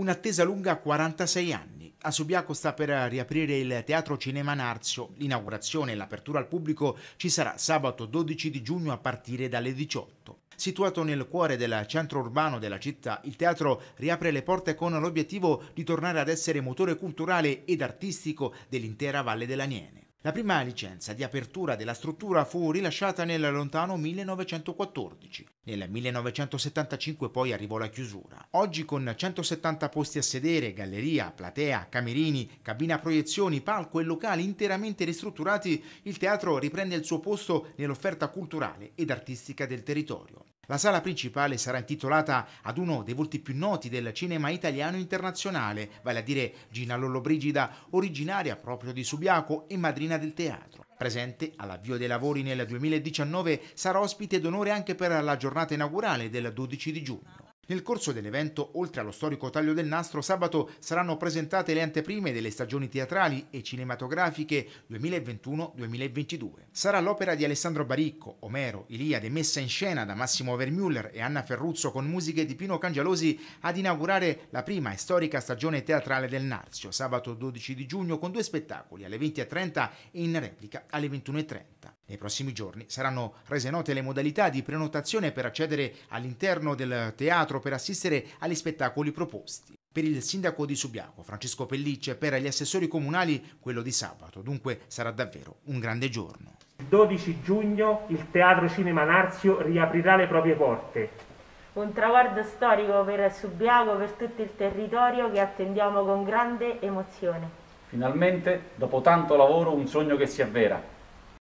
Un'attesa lunga 46 anni. A Subiaco sta per riaprire il Teatro Cinema Narzio. L'inaugurazione e l'apertura al pubblico ci sarà sabato 12 di giugno a partire dalle 18. Situato nel cuore del centro urbano della città, il teatro riapre le porte con l'obiettivo di tornare ad essere motore culturale ed artistico dell'intera Valle dell'Aniene. La prima licenza di apertura della struttura fu rilasciata nel lontano 1914. Nel 1975 poi arrivò la chiusura. Oggi con 170 posti a sedere, galleria, platea, camerini, cabina proiezioni, palco e locali interamente ristrutturati, il teatro riprende il suo posto nell'offerta culturale ed artistica del territorio. La sala principale sarà intitolata ad uno dei volti più noti del cinema italiano internazionale, vale a dire Gina Lollobrigida, originaria proprio di Subiaco e madrina del teatro. Presente all'avvio dei lavori nel 2019 sarà ospite d'onore anche per la giornata inaugurale del 12 di giugno. Nel corso dell'evento, oltre allo storico taglio del nastro, sabato saranno presentate le anteprime delle stagioni teatrali e cinematografiche 2021-2022. Sarà l'opera di Alessandro Baricco, Omero, Iliade, messa in scena da Massimo Vermuller e Anna Ferruzzo con musiche di Pino Cangialosi ad inaugurare la prima e storica stagione teatrale del Narzio, sabato 12 di giugno con due spettacoli alle 20.30 e in replica alle 21.30. Nei prossimi giorni saranno rese note le modalità di prenotazione per accedere all'interno del teatro per assistere agli spettacoli proposti. Per il sindaco di Subiaco, Francesco Pellicce, e per gli assessori comunali, quello di sabato. Dunque sarà davvero un grande giorno. Il 12 giugno il Teatro Cinema Narzio riaprirà le proprie porte. Un traguardo storico per Subiaco, per tutto il territorio che attendiamo con grande emozione. Finalmente, dopo tanto lavoro, un sogno che si avvera